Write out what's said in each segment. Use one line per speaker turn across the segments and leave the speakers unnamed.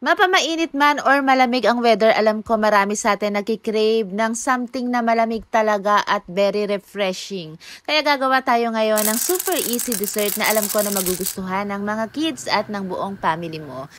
Mapamainit man or malamig ang weather, alam ko marami sa atin nagkikrave ng something na malamig talaga at very refreshing. Kaya gagawa tayo ngayon ng super easy dessert na alam ko na magugustuhan ng mga kids at ng buong family mo.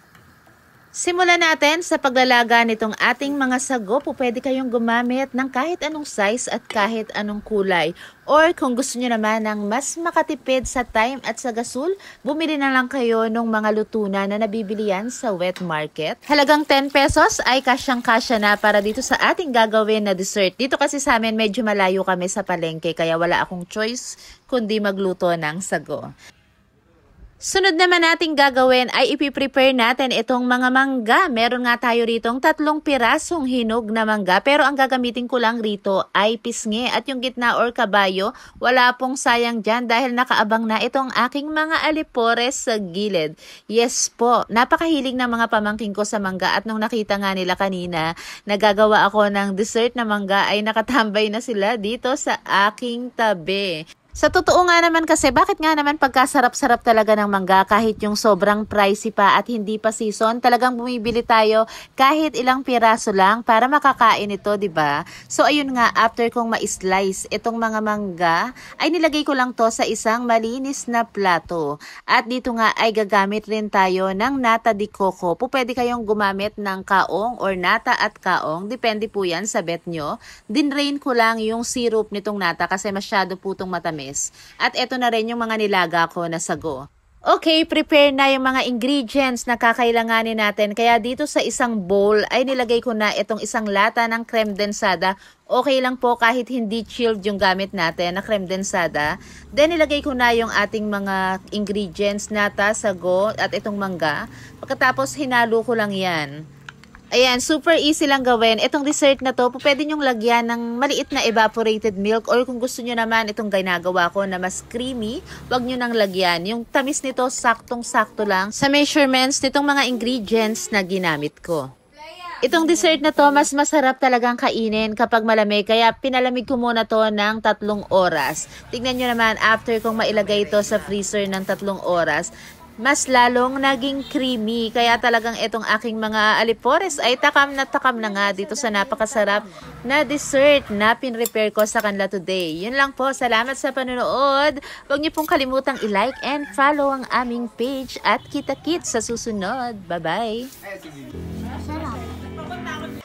Simulan natin sa paglalaga nitong ating mga sago po pwede kayong gumamit ng kahit anong size at kahit anong kulay. Or kung gusto nyo naman ng mas makatipid sa time at sa gasol, bumili na lang kayo ng mga lutuna na nabibili sa wet market. Halagang 10 pesos ay kasyang-kasya na para dito sa ating gagawin na dessert. Dito kasi sa amin medyo malayo kami sa palengke kaya wala akong choice kundi magluto ng sago. Sunod naman nating gagawin ay ipiprepare natin itong mga mangga. Meron nga tayo ritong tatlong pirasong hinog na mangga pero ang gagamitin ko lang rito ay pisngi at yung gitna or kabayo wala pong sayang dyan dahil nakaabang na itong aking mga alipores sa gilid. Yes po, napakahilig ng mga pamangking ko sa mangga at nung nakita nga nila kanina nagagawa ako ng dessert na mangga ay nakatambay na sila dito sa aking tabi. Sa totoo nga naman kasi, bakit nga naman pagkasarap-sarap talaga ng mangga kahit yung sobrang pricey pa at hindi pa season, talagang bumibili tayo kahit ilang piraso lang para makakain ito, 'di ba? So ayun nga, after kong ma-slice itong mga mangga, ay nilagay ko lang 'to sa isang malinis na plato. At dito nga ay gagamit rin tayo ng nata di coco. Po pwede kayong gumamit ng kaong or nata at kaong, depende po 'yan sa bet nyo. Dinrain ko lang yung syrup nitong nata kasi masyado po itong matamis tamis. At ito na rin yung mga nilaga ko na sago. Okay, prepare na yung mga ingredients na kakailanganin natin. Kaya dito sa isang bowl ay nilagay ko na itong isang lata ng creme densada. Okay lang po kahit hindi chilled yung gamit natin na creme densada. Then nilagay ko na yung ating mga ingredients, nata, sago at itong mangga. Pagkatapos hinalo ko lang yan. Ayan, super easy lang gawin. Itong dessert na to, pwede nyong lagyan ng maliit na evaporated milk or kung gusto nyo naman itong ginagawa ko na mas creamy, wag nyo nang lagyan. Yung tamis nito, saktong-sakto lang sa measurements nitong mga ingredients na ginamit ko. Itong dessert na to, mas masarap talagang kainin kapag malamig. Kaya pinalamig ko muna to ng tatlong oras. Tignan nyo naman, after kung mailagay ito sa freezer ng tatlong oras, mas lalong naging creamy. Kaya talagang itong aking mga alipores ay takam na takam na nga dito sa napakasarap na dessert na pinrepair ko sa kanila today. Yun lang po. Salamat sa panonood. Huwag niyo pong kalimutang i-like and follow ang aming page at kita-kit sa susunod. Bye-bye! Sarap!